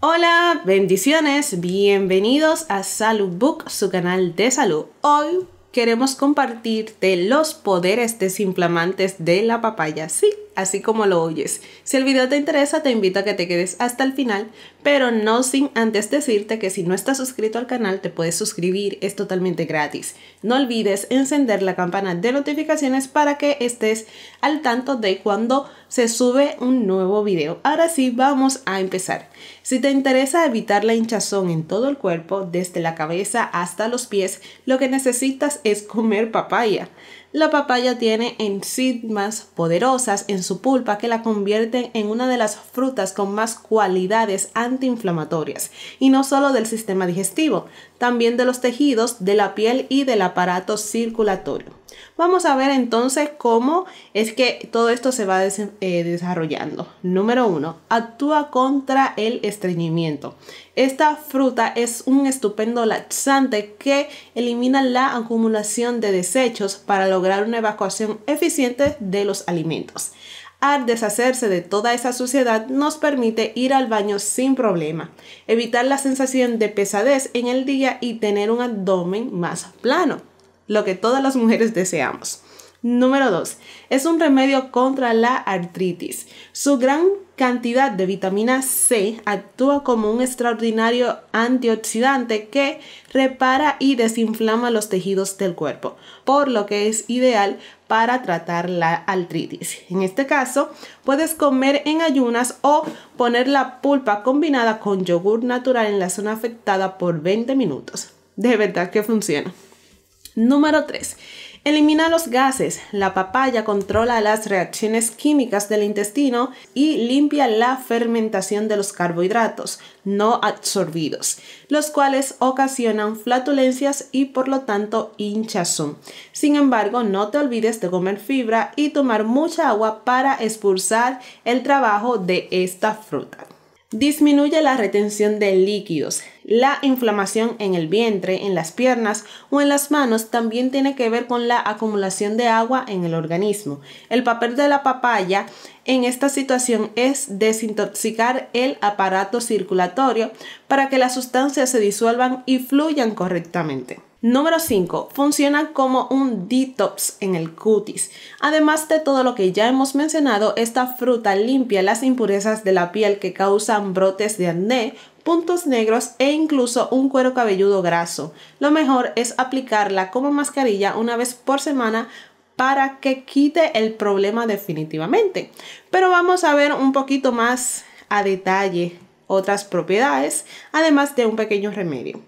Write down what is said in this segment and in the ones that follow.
Hola, bendiciones, bienvenidos a Salud Book, su canal de salud. Hoy queremos compartirte los poderes desinflamantes de la papaya. Sí, así como lo oyes. Si el video te interesa, te invito a que te quedes hasta el final, pero no sin antes decirte que si no estás suscrito al canal, te puedes suscribir, es totalmente gratis. No olvides encender la campana de notificaciones para que estés al tanto de cuando se sube un nuevo video. Ahora sí, vamos a empezar. Si te interesa evitar la hinchazón en todo el cuerpo, desde la cabeza hasta los pies, lo que necesitas es comer papaya la papaya tiene enzimas poderosas en su pulpa que la convierten en una de las frutas con más cualidades antiinflamatorias, y no solo del sistema digestivo, también de los tejidos, de la piel y del aparato circulatorio. Vamos a ver entonces cómo es que todo esto se va eh, desarrollando. Número 1. actúa contra el estreñimiento. Esta fruta es un estupendo laxante que elimina la acumulación de desechos para lograr una evacuación eficiente de los alimentos. Al deshacerse de toda esa suciedad nos permite ir al baño sin problema, evitar la sensación de pesadez en el día y tener un abdomen más plano lo que todas las mujeres deseamos. Número 2. Es un remedio contra la artritis. Su gran cantidad de vitamina C actúa como un extraordinario antioxidante que repara y desinflama los tejidos del cuerpo, por lo que es ideal para tratar la artritis. En este caso, puedes comer en ayunas o poner la pulpa combinada con yogur natural en la zona afectada por 20 minutos. De verdad que funciona. Número 3. Elimina los gases. La papaya controla las reacciones químicas del intestino y limpia la fermentación de los carbohidratos no absorbidos, los cuales ocasionan flatulencias y por lo tanto hinchazón. Sin embargo, no te olvides de comer fibra y tomar mucha agua para expulsar el trabajo de esta fruta. Disminuye la retención de líquidos. La inflamación en el vientre, en las piernas o en las manos también tiene que ver con la acumulación de agua en el organismo. El papel de la papaya en esta situación es desintoxicar el aparato circulatorio para que las sustancias se disuelvan y fluyan correctamente. Número 5. Funciona como un detox en el cutis. Además de todo lo que ya hemos mencionado, esta fruta limpia las impurezas de la piel que causan brotes de acné, puntos negros e incluso un cuero cabelludo graso. Lo mejor es aplicarla como mascarilla una vez por semana para que quite el problema definitivamente. Pero vamos a ver un poquito más a detalle otras propiedades, además de un pequeño remedio.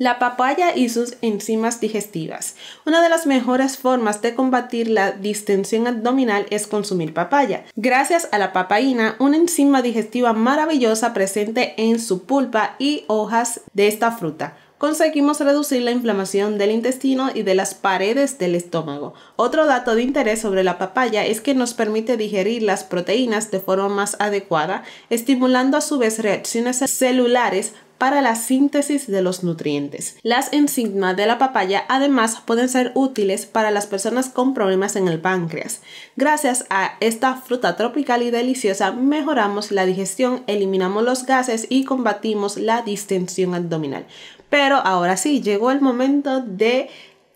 La papaya y sus enzimas digestivas. Una de las mejores formas de combatir la distensión abdominal es consumir papaya. Gracias a la papaína, una enzima digestiva maravillosa presente en su pulpa y hojas de esta fruta conseguimos reducir la inflamación del intestino y de las paredes del estómago. Otro dato de interés sobre la papaya es que nos permite digerir las proteínas de forma más adecuada, estimulando a su vez reacciones celulares para la síntesis de los nutrientes. Las enzimas de la papaya además pueden ser útiles para las personas con problemas en el páncreas. Gracias a esta fruta tropical y deliciosa mejoramos la digestión, eliminamos los gases y combatimos la distensión abdominal. Pero ahora sí, llegó el momento de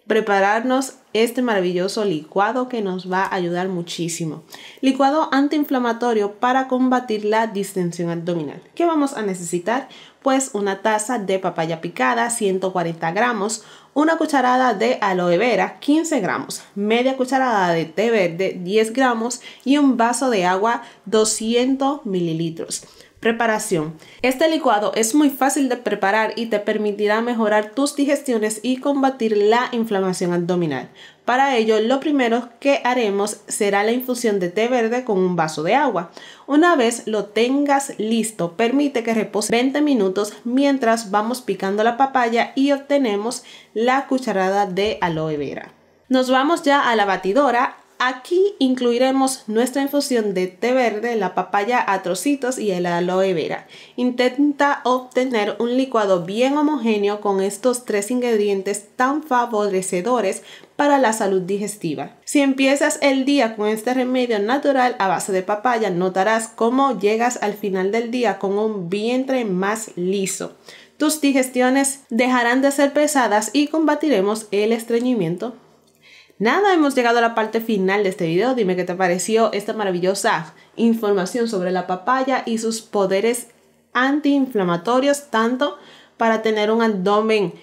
prepararnos este maravilloso licuado que nos va a ayudar muchísimo. Licuado antiinflamatorio para combatir la distensión abdominal. ¿Qué vamos a necesitar? Pues una taza de papaya picada, 140 gramos, una cucharada de aloe vera, 15 gramos, media cucharada de té verde, 10 gramos y un vaso de agua, 200 mililitros. Preparación. Este licuado es muy fácil de preparar y te permitirá mejorar tus digestiones y combatir la inflamación abdominal. Para ello, lo primero que haremos será la infusión de té verde con un vaso de agua. Una vez lo tengas listo, permite que repose 20 minutos mientras vamos picando la papaya y obtenemos la cucharada de aloe vera. Nos vamos ya a la batidora Aquí incluiremos nuestra infusión de té verde, la papaya a trocitos y el aloe vera. Intenta obtener un licuado bien homogéneo con estos tres ingredientes tan favorecedores para la salud digestiva. Si empiezas el día con este remedio natural a base de papaya, notarás cómo llegas al final del día con un vientre más liso. Tus digestiones dejarán de ser pesadas y combatiremos el estreñimiento. Nada, hemos llegado a la parte final de este video. Dime qué te pareció esta maravillosa información sobre la papaya y sus poderes antiinflamatorios, tanto para tener un abdomen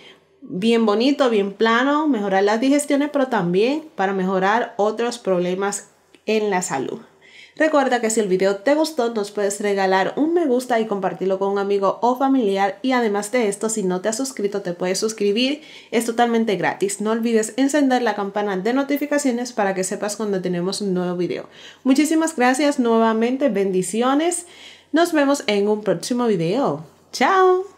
bien bonito, bien plano, mejorar las digestiones, pero también para mejorar otros problemas en la salud. Recuerda que si el video te gustó, nos puedes regalar un me gusta y compartirlo con un amigo o familiar. Y además de esto, si no te has suscrito, te puedes suscribir. Es totalmente gratis. No olvides encender la campana de notificaciones para que sepas cuando tenemos un nuevo video. Muchísimas gracias nuevamente. Bendiciones. Nos vemos en un próximo video. ¡Chao!